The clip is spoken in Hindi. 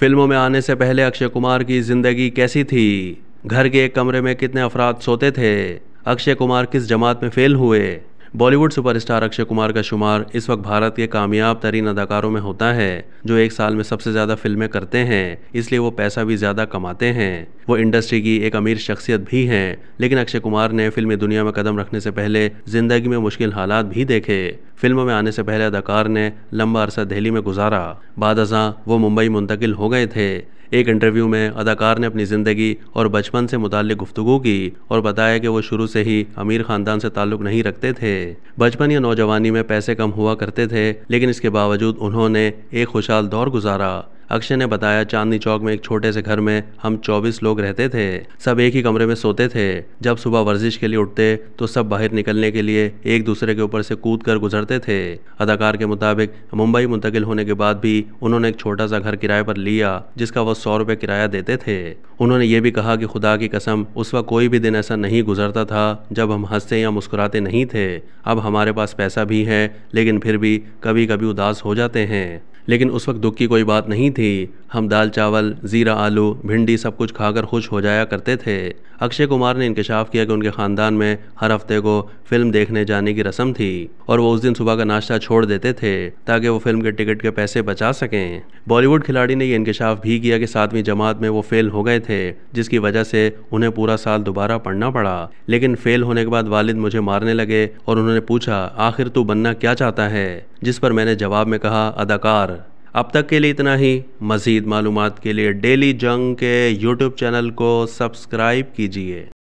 फिल्मों में आने से पहले अक्षय कुमार की जिंदगी कैसी थी घर के एक कमरे में कितने अफराद सोते थे अक्षय कुमार किस जमात में फेल हुए बॉलीवुड सुपरस्टार अक्षय कुमार का शुमार इस वक्त भारत के कामयाब तरीन अदाकारों में होता है जो एक साल में सबसे ज़्यादा फिल्में करते हैं इसलिए वो पैसा भी ज़्यादा कमाते हैं वो इंडस्ट्री की एक अमीर शख्सियत भी हैं लेकिन अक्षय कुमार ने फिल्मी दुनिया में कदम रखने से पहले ज़िंदगी में मुश्किल हालात भी देखे फिल्म में आने से पहले अदाकार ने लंबा अरसा दिल्ली में गुजारा बाद वो मुंबई मुंतकिल हो गए थे एक इंटरव्यू में अदाकार ने अपनी ज़िंदगी और बचपन से मुतल गुफ्तु की और बताया कि वो शुरू से ही अमीर ख़ानदान से ताल्लुक़ नहीं रखते थे बचपन या नौजवानी में पैसे कम हुआ करते थे लेकिन इसके बावजूद उन्होंने एक खुशहाल दौर गुजारा अक्षय ने बताया चांदनी चौक में एक छोटे से घर में हम चौबीस लोग रहते थे सब एक ही कमरे में सोते थे जब सुबह वर्जिश के लिए उठते तो सब बाहर निकलने के लिए एक दूसरे के ऊपर से कूद कर गुजरते थे अदाकार के मुताबिक मुंबई मुंतकिल होने के बाद भी उन्होंने एक छोटा सा घर किराए पर लिया जिसका वह सौ रुपये किराया देते थे उन्होंने ये भी कहा कि खुदा की कसम उस वक्त कोई भी दिन ऐसा नहीं गुजरता था जब हम हंसते या मुस्कुराते नहीं थे अब हमारे पास पैसा भी है लेकिन फिर भी कभी कभी उदास हो जाते हैं लेकिन उस वक्त दुख की कोई बात नहीं थी हम दाल चावल ज़ीरा आलू भिंडी सब कुछ खाकर खुश हो जाया करते थे अक्षय कुमार ने इंकशाफ किया कि उनके ख़ानदान में हर हफ्ते को फिल्म देखने जाने की रस्म थी और वो उस दिन सुबह का नाश्ता छोड़ देते थे ताकि वो फिल्म के टिकट के पैसे बचा सकें बॉलीवुड खिलाड़ी ने यह इंकशाफ भी किया कि सातवीं जमात में वो फेल हो गए थे जिसकी वजह से उन्हें पूरा साल दोबारा पढ़ना पड़ा लेकिन फेल होने के बाद वालिद मुझे मारने लगे और उन्होंने पूछा आखिर तू बनना क्या चाहता है जिस पर मैंने जवाब में कहा अदाकार अब तक के लिए इतना ही मज़ीद मालूम के लिए डेली जंग के यूट्यूब चैनल को सब्सक्राइब कीजिए